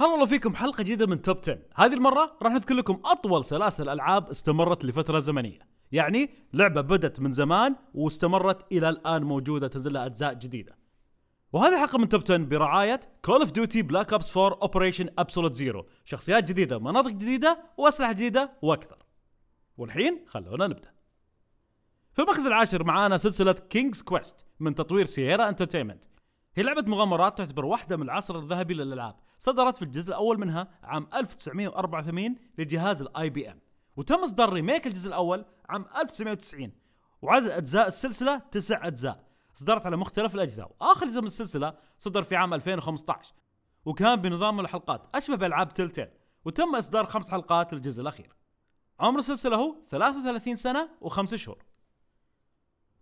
هلا والله فيكم حلقة جديدة من توب 10 هذه المرة راح نذكر لكم أطول سلاسل ألعاب استمرت لفترة زمنية يعني لعبة بدت من زمان واستمرت إلى الآن موجودة تنزل لها أجزاء جديدة وهذه حلقة من توب 10 برعاية كول اوف ديوتي بلاك ابس 4 اوبريشن ابسولوت زيرو شخصيات جديدة مناطق جديدة وأسلحة جديدة وأكثر والحين خلونا نبدأ في المركز العاشر معانا سلسلة كينجز كويست من تطوير سييرا انترتينمنت هي لعبة مغامرات تعتبر واحدة من العصر الذهبي للألعاب صدرت في الجزء الاول منها عام 1984 لجهاز الاي بي ام وتم اصدار ريميك الجزء الاول عام 1990 وعدد اجزاء السلسله تسع اجزاء صدرت على مختلف الاجزاء واخر جزء من السلسله صدر في عام 2015 وكان بنظام الحلقات اشبه بالعاب تلتيل وتم اصدار خمس حلقات للجزء الاخير عمر السلسله هو 33 سنه وخمس شهور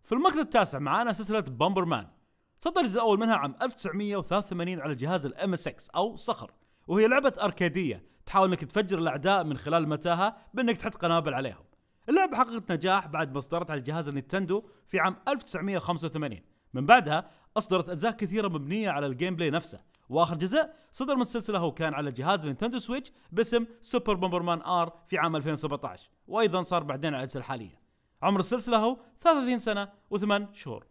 في المركز التاسع معانا سلسله بامبرمان مان صدر الجزء الاول منها عام 1983 على جهاز الام اس اكس او صخر وهي لعبه اركاديه تحاول انك تفجر الاعداء من خلال متاهه بانك تحط قنابل عليهم اللعبه حققت نجاح بعد ما اصدرت على جهاز النينتندو في عام 1985 من بعدها اصدرت اجزاء كثيره مبنيه على الجيم بلاي نفسه واخر جزء صدر من السلسله هو كان على جهاز النينتندو سويتش باسم سوبر بومبرمان ار في عام 2017 وايضا صار بعدين على الاجهزه الحاليه عمر السلسله هو 33 سنه و8 شهور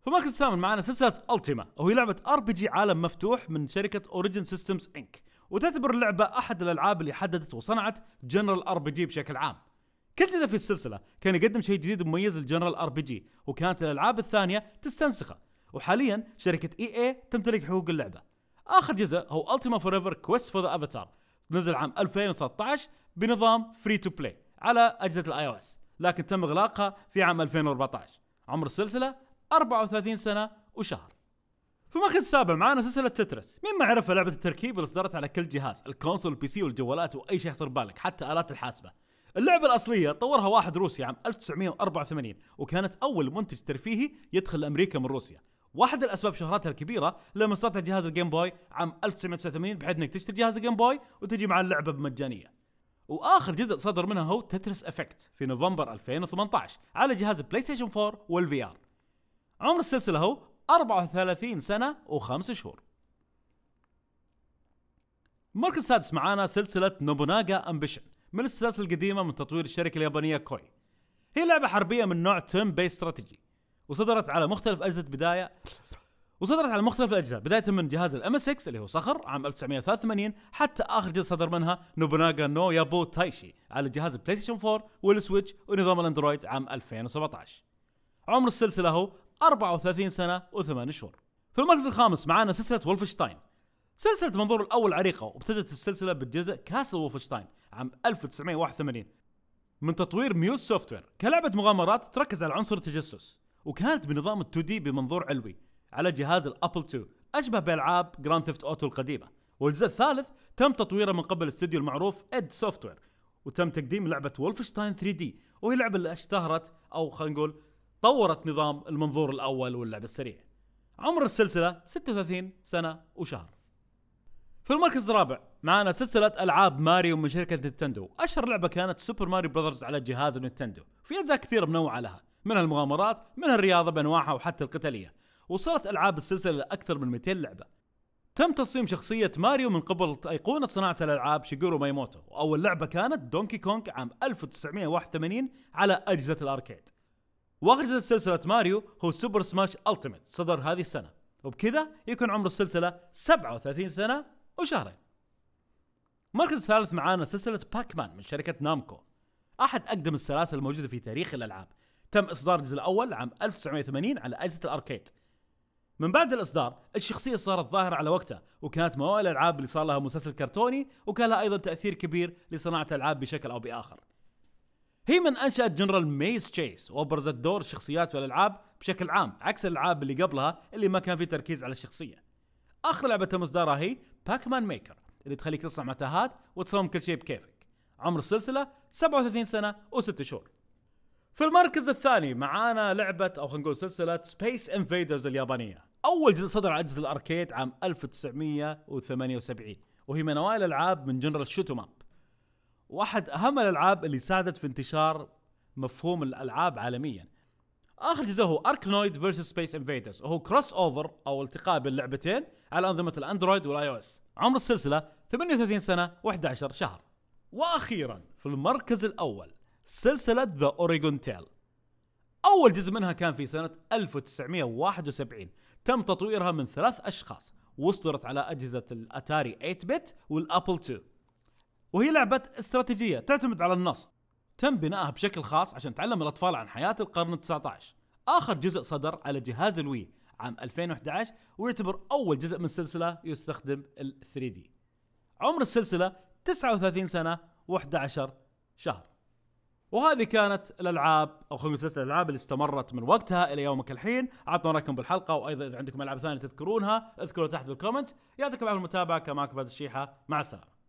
في المركز الثامن معنا سلسله التيما وهي لعبه ار بي جي عالم مفتوح من شركه اوريجن سيستمز انك وتعتبر اللعبه احد الالعاب اللي حددت وصنعت جنرال ار بي جي بشكل عام كل جزء في السلسله كان يقدم شيء جديد مميز للجنرال ار بي جي وكانت الالعاب الثانيه تستنسخه وحاليا شركه اي e اي تمتلك حقوق اللعبه اخر جزء هو التيما فور ايفر كويست فور ذا افاتار نزل عام 2013 بنظام فري تو بلاي على اجهزه الاي او اس لكن تم اغلاقها في عام 2014 عمر السلسله 34 سنه وشهر في المركز السابع معانا سلسلة تترس، مين ما عرفها لعبة التركيب اللي اصدرت على كل جهاز، الكونسول البي سي والجوالات واي شيء يخطر بالك، حتى آلات الحاسبة. اللعبة الأصلية طورها واحد روسي عام 1984 وكانت أول منتج ترفيهي يدخل أمريكا من روسيا. واحد الأسباب شهرتها الكبيرة لما صدرت جهاز الجيم بوي عام 1989 بحيث انك تشتري جهاز الجيم بوي وتجي مع اللعبة بمجانية. واخر جزء صدر منها هو تترس افكت في نوفمبر 2018 على جهاز بلاي ستيشن 4 والفي ار عمر السلسله هو 34 سنه و و5 شهور المركز السادس معانا سلسله نوبوناغا امبيشن من السلاسل القديمه من تطوير الشركه اليابانيه كوي هي لعبه حربيه من نوع تيم بي استراتيجي وصدرت على مختلف اجهزه بدايه وصدرت على مختلف الاجهزه بدايه من جهاز الام اس 6 اللي هو صخر عام 1983 حتى اخر جزء صدر منها نوبوناغا نو يابو تايشي على جهاز البلاي ستيشن 4 والسويتش ونظام الاندرويد عام 2017 عمر السلسله هو 34 سنه و8 شهور. في المركز الخامس معانا سلسله ولفشتاين. سلسله منظور الاول عريقه وابتدت السلسله بالجزء كاسل ولفشتاين عام 1981 من تطوير ميوز سوفتوير كلعبه مغامرات تركز على عنصر التجسس وكانت بنظام 2 d بمنظور علوي على جهاز الابل 2 اشبه بالعاب جراند ثيفت اوتو القديمه والجزء الثالث تم تطويره من قبل الاستديو المعروف اد سوفتوير وتم تقديم لعبه وولفشتاين 3 d وهي لعبه اللي اشتهرت او خلينا نقول طورت نظام المنظور الاول واللعب السريع عمر السلسله 36 سنه وشهر في المركز الرابع معنا سلسلة ألعاب ماريو من شركة نينتندو أشهر لعبة كانت سوبر ماريو براذرز على جهاز نينتندو في أجزاء كثيرة منوعة لها منها المغامرات منها الرياضة بأنواعها وحتى القتالية وصلت ألعاب السلسلة لأكثر من 200 لعبة تم تصميم شخصية ماريو من قبل أيقونة صناعة الألعاب شيجورو مايموتو وأول لعبة كانت دونكي كونغ عام 1981 على أجهزة الأركيد واخر جزء سلسله ماريو هو سوبر سماش التيميت صدر هذه السنه وبكذا يكون عمر السلسله 37 سنه وشهرين المركز الثالث معانا سلسله باكمان من شركه نامكو احد اقدم السلاسل الموجوده في تاريخ الالعاب تم اصدار الجزء الاول عام 1980 على اجهزه الاركيد من بعد الاصدار الشخصيه صارت ظاهره على وقتها وكانت من اوائل الالعاب اللي صار لها مسلسل كرتوني وكان لها ايضا تاثير كبير لصناعه الالعاب بشكل او باخر هي من انشات جنرال ميز تشيس وابرزت دور الشخصيات والالعاب بشكل عام عكس الالعاب اللي قبلها اللي ما كان في تركيز على الشخصيه. اخر لعبه تم اصدارها هي باك مان ميكر اللي تخليك تصنع متاهات وتصمم كل شيء بكيفك. عمر السلسله 37 سنه و6 شهور. في المركز الثاني معانا لعبه او خلينا نقول سلسله سبيس انفيدرز اليابانيه. اول جزء صدر على اجهزه الاركيد عام 1978 وهي من اوائل الالعاب من جنرال شوتوما واحد اهم الالعاب اللي ساعدت في انتشار مفهوم الالعاب عالميا اخر جزء هو اركنويد فيرسس سبيس انفيدرز وهو كروس اوفر او التقاء بين لعبتين على انظمه الاندرويد والاي او اس عمر السلسله 38 سنه و11 شهر واخيرا في المركز الاول سلسله ذا اوريجون تيل اول جزء منها كان في سنه 1971 تم تطويرها من ثلاث اشخاص واصدرت على اجهزه الاتاري 8 بت والابل 2 وهي لعبة استراتيجية تعتمد على النص تم بنائها بشكل خاص عشان تعلم الأطفال عن حياة القرن ال19 آخر جزء صدر على جهاز الوي عام 2011 ويعتبر أول جزء من السلسلة يستخدم ال 3 d عمر السلسلة 39 سنة و11 شهر وهذه كانت الالعاب او خلينا سلسله الالعاب اللي استمرت من وقتها الى يومك الحين، اعطونا رايكم بالحلقه وايضا اذا عندكم العاب ثانيه تذكرونها اذكروا تحت بالكومنت، يعطيكم العافيه المتابعه كماك فهد الشيحه، مع السلامه.